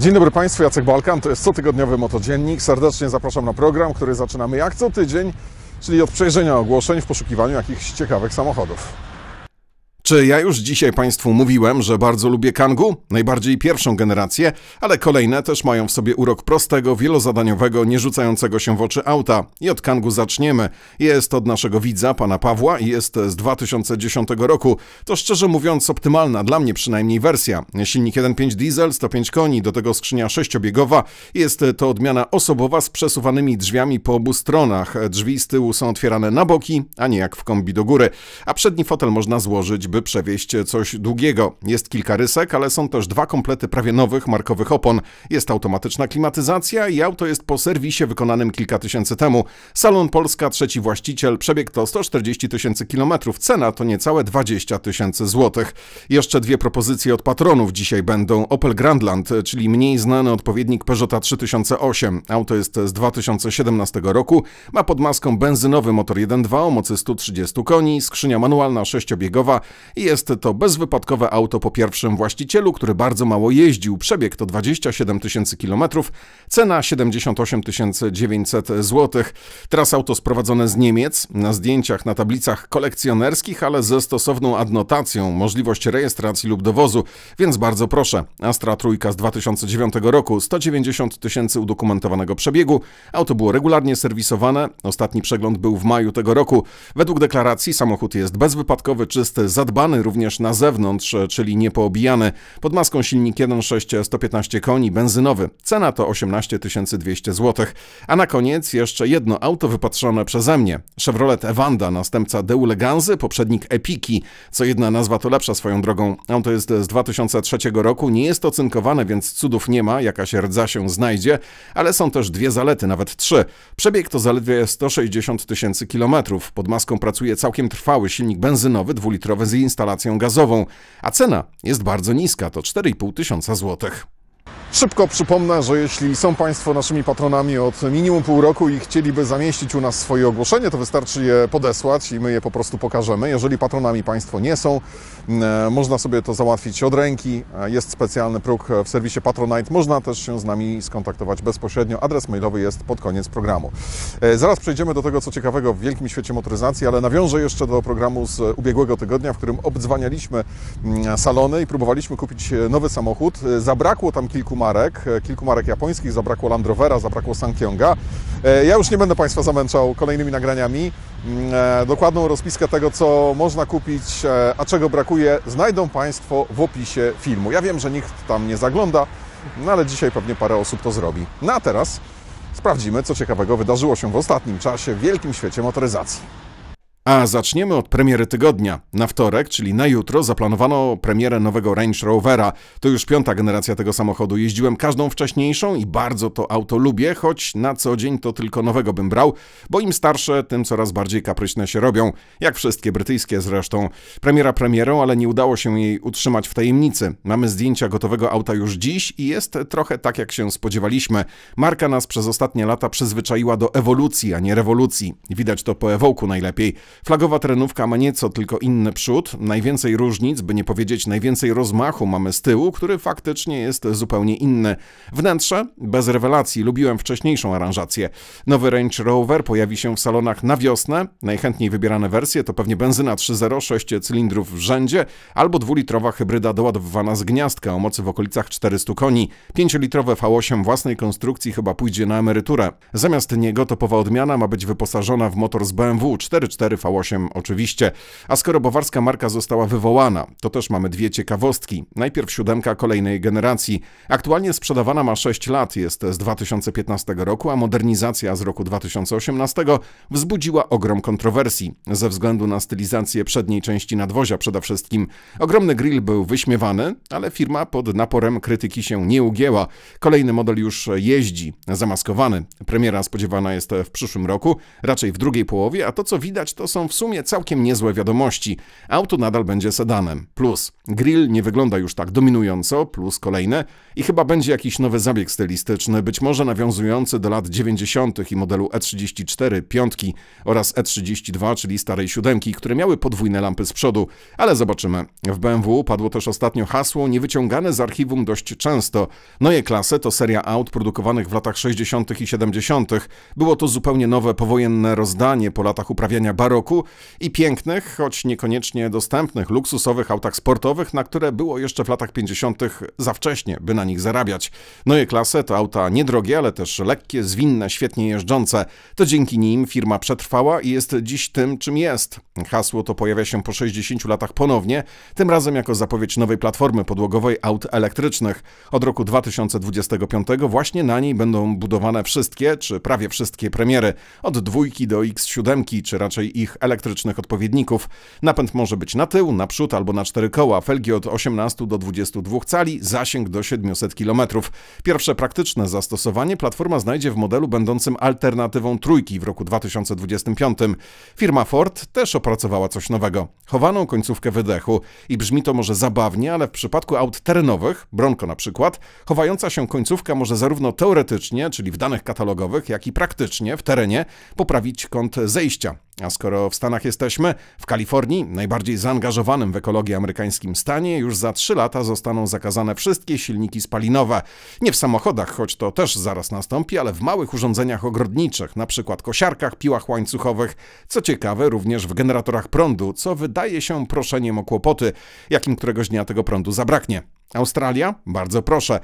Dzień dobry Państwu, Jacek Balkan, to jest cotygodniowy Motodziennik. Serdecznie zapraszam na program, który zaczynamy jak co tydzień, czyli od przejrzenia ogłoszeń w poszukiwaniu jakichś ciekawych samochodów. Czy ja już dzisiaj Państwu mówiłem, że bardzo lubię Kangu? Najbardziej pierwszą generację, ale kolejne też mają w sobie urok prostego, wielozadaniowego, nie rzucającego się w oczy auta. I od Kangu zaczniemy. Jest od naszego widza, pana Pawła, i jest z 2010 roku. To szczerze mówiąc optymalna, dla mnie przynajmniej wersja. Silnik 1.5 diesel, 105 koni, do tego skrzynia sześciobiegowa. Jest to odmiana osobowa z przesuwanymi drzwiami po obu stronach. Drzwi z tyłu są otwierane na boki, a nie jak w kombi do góry. A przedni fotel można złożyć, by przewieźć coś długiego. Jest kilka rysek, ale są też dwa komplety prawie nowych markowych opon. Jest automatyczna klimatyzacja i auto jest po serwisie wykonanym kilka tysięcy temu. Salon Polska, trzeci właściciel, przebieg to 140 tysięcy kilometrów, cena to niecałe 20 tysięcy złotych. Jeszcze dwie propozycje od patronów dzisiaj będą. Opel Grandland, czyli mniej znany odpowiednik Peugeota 3008. Auto jest z 2017 roku, ma pod maską benzynowy motor 1.2 o mocy 130 koni, skrzynia manualna sześciobiegowa, jest to bezwypadkowe auto po pierwszym właścicielu, który bardzo mało jeździł. Przebieg to 27 tysięcy kilometrów, cena 78 900 zł. Teraz auto sprowadzone z Niemiec, na zdjęciach, na tablicach kolekcjonerskich, ale ze stosowną adnotacją, możliwość rejestracji lub dowozu, więc bardzo proszę. Astra Trójka z 2009 roku, 190 tysięcy udokumentowanego przebiegu. Auto było regularnie serwisowane, ostatni przegląd był w maju tego roku. Według deklaracji samochód jest bezwypadkowy, czysty, zadbany zadbany również na zewnątrz, e, czyli niepoobijany. Pod maską silnik 1.6 115 koni, benzynowy. Cena to 18 200 zł. A na koniec jeszcze jedno auto wypatrzone przeze mnie. Chevrolet Evanda, następca Deuleganzy, poprzednik Epiki. Co jedna nazwa to lepsza swoją drogą. Auto jest z 2003 roku, nie jest ocynkowane, więc cudów nie ma, jakaś rdza się znajdzie, ale są też dwie zalety, nawet trzy. Przebieg to zaledwie 160 tysięcy kilometrów. Pod maską pracuje całkiem trwały silnik benzynowy, dwulitrowy z instalacją gazową, a cena jest bardzo niska, to 4,5 tysiąca złotych. Szybko przypomnę, że jeśli są Państwo naszymi patronami od minimum pół roku i chcieliby zamieścić u nas swoje ogłoszenie, to wystarczy je podesłać i my je po prostu pokażemy. Jeżeli patronami Państwo nie są, e, można sobie to załatwić od ręki. E, jest specjalny próg w serwisie Patronite. Można też się z nami skontaktować bezpośrednio. Adres mailowy jest pod koniec programu. E, Zaraz przejdziemy do tego, co ciekawego w wielkim świecie motoryzacji, ale nawiążę jeszcze do programu z ubiegłego tygodnia, w którym obdzwanialiśmy mm, salony i próbowaliśmy kupić nowy samochód. Zabrakło tam kilku kilku marek, e, kilku marek japońskich, zabrakło Land Rovera, zabrakło Sankionga. E, ja już nie będę Państwa zamęczał kolejnymi nagraniami. Mm, e, dokładną rozpiskę tego, co można kupić, a czego brakuje, znajdą Państwo w opisie filmu. Ja wiem, że nikt tam nie zagląda, no ale dzisiaj pewnie parę osób to zrobi. No a teraz sprawdzimy, co ciekawego wydarzyło się w ostatnim czasie w wielkim świecie motoryzacji. A zaczniemy od premiery tygodnia. Na wtorek, czyli na jutro, zaplanowano premierę nowego Range Rovera. To już piąta generacja tego samochodu. Jeździłem każdą wcześniejszą i bardzo to auto lubię, choć na co dzień to tylko nowego bym brał, bo im starsze, tym coraz bardziej kapryśne się robią. Jak wszystkie brytyjskie zresztą. Premiera premierą, ale nie udało się jej utrzymać w tajemnicy. Mamy zdjęcia gotowego auta już dziś i jest trochę tak, jak się spodziewaliśmy. Marka nas przez ostatnie lata przyzwyczaiła do ewolucji, a nie rewolucji. Widać to po Ewołku najlepiej. Flagowa terenówka ma nieco tylko inny przód, najwięcej różnic, by nie powiedzieć najwięcej rozmachu mamy z tyłu, który faktycznie jest zupełnie inny. Wnętrze? Bez rewelacji, lubiłem wcześniejszą aranżację. Nowy Range Rover pojawi się w salonach na wiosnę. Najchętniej wybierane wersje to pewnie benzyna 3.06 cylindrów w rzędzie albo dwulitrowa hybryda doładowywana z gniazdka o mocy w okolicach 400 koni. 5-litrowe V8 własnej konstrukcji chyba pójdzie na emeryturę. Zamiast niego topowa odmiana ma być wyposażona w motor z BMW 4.4 v 8 oczywiście. A skoro bowarska marka została wywołana, to też mamy dwie ciekawostki. Najpierw siódemka kolejnej generacji. Aktualnie sprzedawana ma 6 lat, jest z 2015 roku, a modernizacja z roku 2018 wzbudziła ogrom kontrowersji ze względu na stylizację przedniej części nadwozia przede wszystkim. Ogromny grill był wyśmiewany, ale firma pod naporem krytyki się nie ugięła. Kolejny model już jeździ, zamaskowany. Premiera spodziewana jest w przyszłym roku, raczej w drugiej połowie, a to co widać to są są w sumie całkiem niezłe wiadomości. Auto nadal będzie sedanem. Plus, grill nie wygląda już tak dominująco, plus kolejne. I chyba będzie jakiś nowy zabieg stylistyczny, być może nawiązujący do lat 90. i modelu E34 piątki oraz E32, czyli starej siódemki, które miały podwójne lampy z przodu. Ale zobaczymy. W BMW padło też ostatnio hasło niewyciągane z archiwum dość często. Noje klasy to seria aut produkowanych w latach 60. i 70. Było to zupełnie nowe powojenne rozdanie po latach uprawiania baro roku i pięknych, choć niekoniecznie dostępnych, luksusowych autach sportowych, na które było jeszcze w latach 50. za wcześnie, by na nich zarabiać. Noje klasy to auta niedrogie, ale też lekkie, zwinne, świetnie jeżdżące. To dzięki nim firma przetrwała i jest dziś tym, czym jest. Hasło to pojawia się po 60 latach ponownie, tym razem jako zapowiedź nowej platformy podłogowej aut elektrycznych. Od roku 2025 właśnie na niej będą budowane wszystkie, czy prawie wszystkie premiery, od dwójki do X7, czy raczej ich elektrycznych odpowiedników. Napęd może być na tył, naprzód albo na cztery koła, felgi od 18 do 22 cali, zasięg do 700 km. Pierwsze praktyczne zastosowanie platforma znajdzie w modelu będącym alternatywą trójki w roku 2025. Firma Ford też opracowała coś nowego. Chowaną końcówkę wydechu. I brzmi to może zabawnie, ale w przypadku aut terenowych, Bronco na przykład, chowająca się końcówka może zarówno teoretycznie, czyli w danych katalogowych, jak i praktycznie w terenie poprawić kąt zejścia. A skoro w Stanach jesteśmy, w Kalifornii, najbardziej zaangażowanym w ekologię amerykańskim stanie, już za 3 lata zostaną zakazane wszystkie silniki spalinowe. Nie w samochodach, choć to też zaraz nastąpi, ale w małych urządzeniach ogrodniczych, na przykład kosiarkach, piłach łańcuchowych. Co ciekawe, również w generatorach prądu, co wydaje się proszeniem o kłopoty, jakim któregoś dnia tego prądu zabraknie. Australia? Bardzo proszę.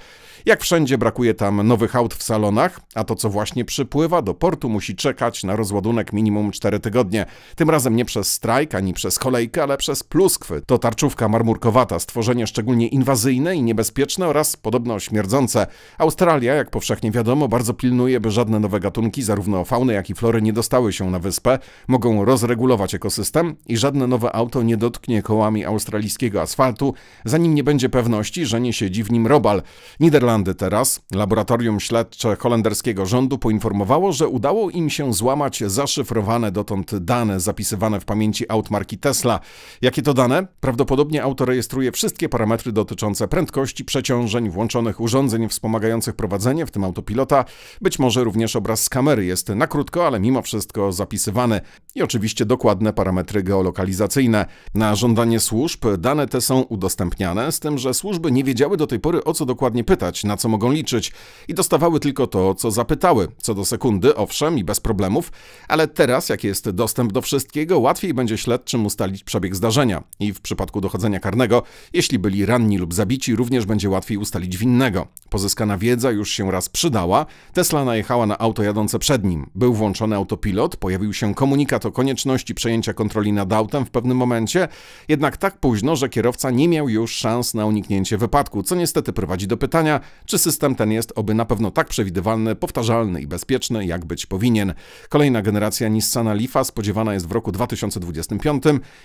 Jak wszędzie brakuje tam nowych aut w salonach, a to co właśnie przypływa do portu musi czekać na rozładunek minimum 4 tygodnie. Tym razem nie przez strajk ani przez kolejkę, ale przez pluskwy. To tarczówka marmurkowata, stworzenie szczególnie inwazyjne i niebezpieczne oraz podobno śmierdzące. Australia, jak powszechnie wiadomo, bardzo pilnuje, by żadne nowe gatunki, zarówno fauny jak i flory, nie dostały się na wyspę. Mogą rozregulować ekosystem i żadne nowe auto nie dotknie kołami australijskiego asfaltu, zanim nie będzie pewności, że nie siedzi w nim robal. Niderlandy teraz, laboratorium śledcze holenderskiego rządu poinformowało, że udało im się złamać zaszyfrowane dotąd dane zapisywane w pamięci aut marki Tesla. Jakie to dane? Prawdopodobnie auto rejestruje wszystkie parametry dotyczące prędkości, przeciążeń, włączonych urządzeń wspomagających prowadzenie, w tym autopilota. Być może również obraz z kamery jest na krótko, ale mimo wszystko zapisywany. I oczywiście dokładne parametry geolokalizacyjne. Na żądanie służb dane te są udostępniane, z tym, że służby służby nie wiedziały do tej pory o co dokładnie pytać, na co mogą liczyć i dostawały tylko to, co zapytały. Co do sekundy, owszem, i bez problemów, ale teraz, jak jest dostęp do wszystkiego, łatwiej będzie śledczym ustalić przebieg zdarzenia. I w przypadku dochodzenia karnego, jeśli byli ranni lub zabici, również będzie łatwiej ustalić winnego. Pozyskana wiedza już się raz przydała. Tesla najechała na auto jadące przed nim. Był włączony autopilot, pojawił się komunikat o konieczności przejęcia kontroli nad autem w pewnym momencie, jednak tak późno, że kierowca nie miał już szans na uniknięcie wypadku, co niestety prowadzi do pytania, czy system ten jest oby na pewno tak przewidywalny, powtarzalny i bezpieczny, jak być powinien. Kolejna generacja Nissana Leafa spodziewana jest w roku 2025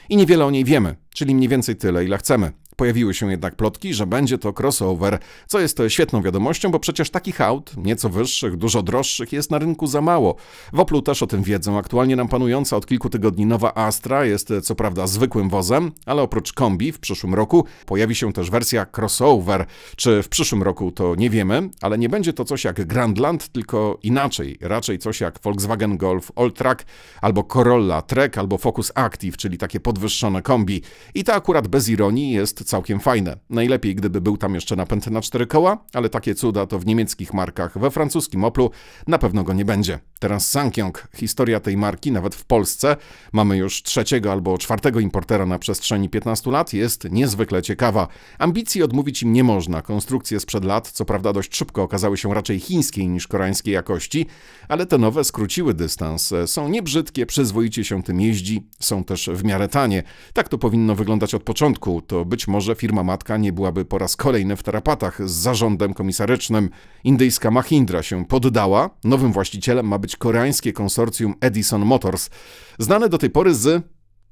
i niewiele o niej wiemy, czyli mniej więcej tyle, ile chcemy. Pojawiły się jednak plotki, że będzie to crossover, co jest e, świetną wiadomością, bo przecież takich aut, nieco wyższych, dużo droższych, jest na rynku za mało. W Oplu też o tym wiedzą. Aktualnie nam panująca od kilku tygodni nowa Astra jest e, co prawda zwykłym wozem, ale oprócz kombi w przyszłym roku pojawi się też wersja crossover. Czy w przyszłym roku to nie wiemy, ale nie będzie to coś jak Grandland, tylko inaczej. Raczej coś jak Volkswagen Golf Alltrack, albo Corolla Trek, albo Focus Active, czyli takie podwyższone kombi. I to akurat bez ironii jest całkiem fajne. Najlepiej, gdyby był tam jeszcze napęd na cztery koła, ale takie cuda to w niemieckich markach. We francuskim Oplu na pewno go nie będzie. Teraz Sankyong. Historia tej marki, nawet w Polsce, mamy już trzeciego albo czwartego importera na przestrzeni 15 lat, jest niezwykle ciekawa. Ambicji odmówić im nie można. Konstrukcje sprzed lat, co prawda dość szybko okazały się raczej chińskiej niż koreańskiej jakości, ale te nowe skróciły dystans. Są niebrzydkie, przyzwoicie się tym jeździ, są też w miarę tanie. Tak to powinno wyglądać od początku. To być może może firma matka nie byłaby po raz kolejny w tarapatach z zarządem komisarycznym. Indyjska Mahindra się poddała. Nowym właścicielem ma być koreańskie konsorcjum Edison Motors, znane do tej pory z...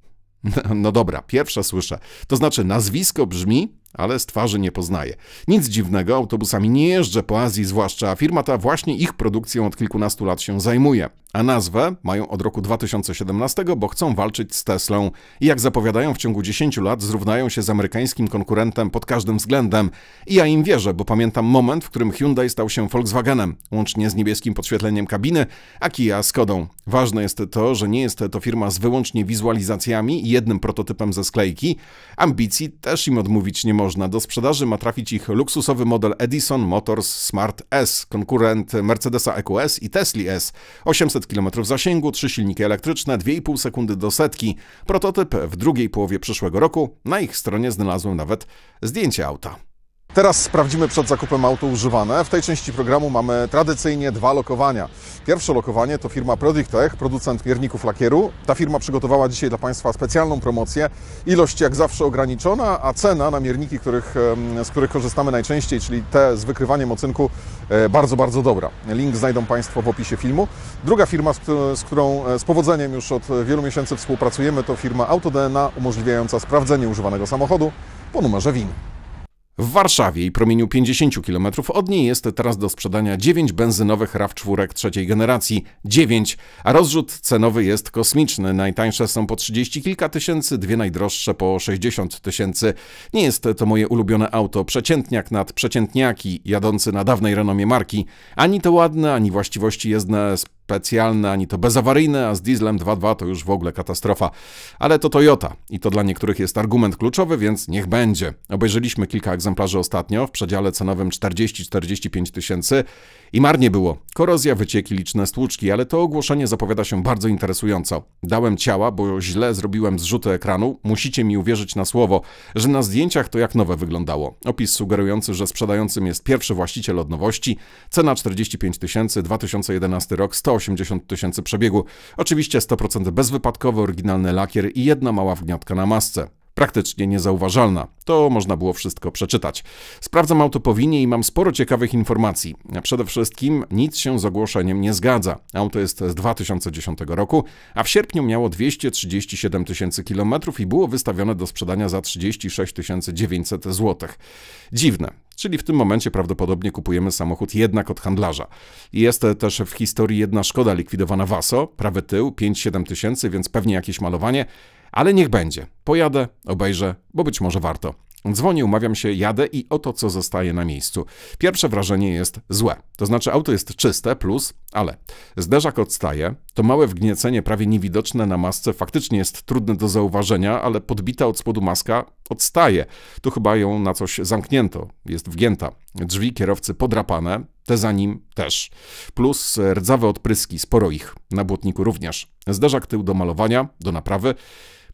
No dobra, pierwsze słyszę. To znaczy nazwisko brzmi ale z twarzy nie poznaje. Nic dziwnego, autobusami nie jeżdżę po Azji zwłaszcza, a firma ta właśnie ich produkcją od kilkunastu lat się zajmuje. A nazwę mają od roku 2017, bo chcą walczyć z Teslą i jak zapowiadają w ciągu 10 lat zrównają się z amerykańskim konkurentem pod każdym względem. I ja im wierzę, bo pamiętam moment, w którym Hyundai stał się Volkswagenem, łącznie z niebieskim podświetleniem kabiny, a Kia Skodą. Ważne jest to, że nie jest to firma z wyłącznie wizualizacjami i jednym prototypem ze sklejki. Ambicji też im odmówić nie może można. Do sprzedaży ma trafić ich luksusowy model Edison Motors Smart S, konkurent Mercedesa EQS i Tesla S. 800 km zasięgu, trzy silniki elektryczne, 2,5 sekundy do setki. Prototyp w drugiej połowie przyszłego roku. Na ich stronie znalazłem nawet zdjęcie auta. Teraz sprawdzimy przed zakupem auto używane. W tej części programu mamy tradycyjnie dwa lokowania. Pierwsze lokowanie to firma Prodictech, producent mierników lakieru. Ta firma przygotowała dzisiaj dla Państwa specjalną promocję. Ilość jak zawsze ograniczona, a cena na mierniki, których, z których korzystamy najczęściej, czyli te z wykrywaniem ocynku, e, bardzo, bardzo dobra. Link znajdą Państwo w opisie filmu. Druga firma, z którą e, z powodzeniem już od wielu miesięcy współpracujemy, to firma AutoDNA, umożliwiająca sprawdzenie używanego samochodu po numerze WIN. W Warszawie i promieniu 50 km od niej jest teraz do sprzedania 9 benzynowych RAV4 trzeciej generacji. 9, a rozrzut cenowy jest kosmiczny. Najtańsze są po 30 kilka tysięcy, dwie najdroższe po 60 tysięcy. Nie jest to moje ulubione auto, przeciętniak nad przeciętniaki, jadący na dawnej renomie marki. Ani to ładne, ani właściwości jezdne z specjalne, ani to bezawaryjne, a z dieslem 2.2 to już w ogóle katastrofa. Ale to Toyota i to dla niektórych jest argument kluczowy, więc niech będzie. Obejrzeliśmy kilka egzemplarzy ostatnio w przedziale cenowym 40-45 tysięcy i marnie było. Korozja, wycieki, liczne stłuczki, ale to ogłoszenie zapowiada się bardzo interesująco. Dałem ciała, bo źle zrobiłem zrzuty ekranu. Musicie mi uwierzyć na słowo, że na zdjęciach to jak nowe wyglądało. Opis sugerujący, że sprzedającym jest pierwszy właściciel od nowości. Cena 45 tysięcy, 2011 rok, 180 tysięcy przebiegu. Oczywiście 100% bezwypadkowy, oryginalny lakier i jedna mała wgniatka na masce praktycznie niezauważalna. To można było wszystko przeczytać. Sprawdzam auto powinie i mam sporo ciekawych informacji. Przede wszystkim nic się z ogłoszeniem nie zgadza. Auto jest z 2010 roku, a w sierpniu miało 237 tysięcy kilometrów i było wystawione do sprzedania za 36 900 zł. Dziwne. Czyli w tym momencie prawdopodobnie kupujemy samochód jednak od handlarza. Jest też w historii jedna szkoda likwidowana Vaso, prawy tył, 5-7 tysięcy, więc pewnie jakieś malowanie. Ale niech będzie. Pojadę, obejrzę, bo być może warto. Dzwonię, umawiam się, jadę i oto co zostaje na miejscu. Pierwsze wrażenie jest złe. To znaczy auto jest czyste, plus, ale zderzak odstaje, to małe wgniecenie prawie niewidoczne na masce faktycznie jest trudne do zauważenia, ale podbita od spodu maska odstaje. Tu chyba ją na coś zamknięto, jest wgięta. Drzwi kierowcy podrapane, te za nim też. Plus rdzawe odpryski, sporo ich, na błotniku również. Zderzak tył do malowania, do naprawy.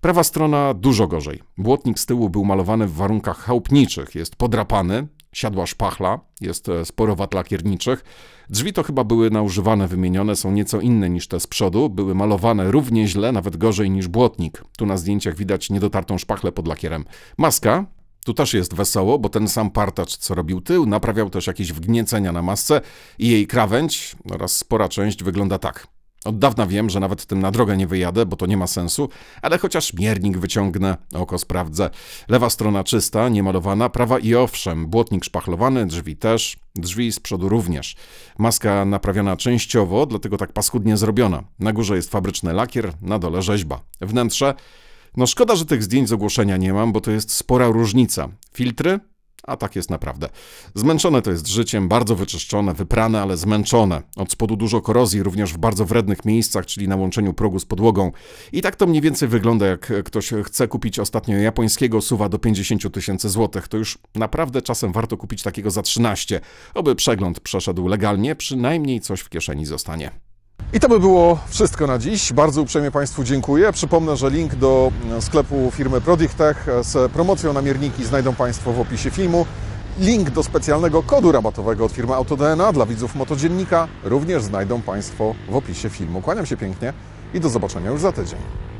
Prawa strona dużo gorzej. Błotnik z tyłu był malowany w warunkach chałupniczych, jest podrapany, siadła szpachla, jest e, sporo wad lakierniczych. Drzwi to chyba były na używane wymienione, są nieco inne niż te z przodu, były malowane równie źle, nawet gorzej niż błotnik. Tu na zdjęciach widać niedotartą szpachlę pod lakierem. Maska, tu też jest wesoło, bo ten sam partacz, co robił tył, naprawiał też jakieś wgniecenia na masce i jej krawędź oraz spora część wygląda tak. Od dawna wiem, że nawet tym na drogę nie wyjadę, bo to nie ma sensu, ale chociaż miernik wyciągnę, oko sprawdzę. Lewa strona czysta, niemalowana, prawa i owszem, błotnik szpachlowany, drzwi też, drzwi z przodu również. Maska naprawiona częściowo, dlatego tak paskudnie zrobiona. Na górze jest fabryczny lakier, na dole rzeźba. Wnętrze... No szkoda, że tych zdjęć z ogłoszenia nie mam, bo to jest spora różnica. Filtry a tak jest naprawdę. Zmęczone to jest życiem, bardzo wyczyszczone, wyprane, ale zmęczone. Od spodu dużo korozji, również w bardzo wrednych miejscach, czyli na łączeniu progu z podłogą. I tak to mniej więcej wygląda, jak ktoś chce kupić ostatnio japońskiego suwa do 50 tysięcy złotych. To już naprawdę czasem warto kupić takiego za 13, aby przegląd przeszedł legalnie, przynajmniej coś w kieszeni zostanie. I to by było wszystko na dziś. Bardzo uprzejmie Państwu dziękuję. Przypomnę, że link do sklepu firmy Prodigtech z promocją na mierniki znajdą Państwo w opisie filmu. Link do specjalnego kodu rabatowego od firmy AutoDNA dla widzów Motodziennika również znajdą Państwo w opisie filmu. Kłaniam się pięknie i do zobaczenia już za tydzień.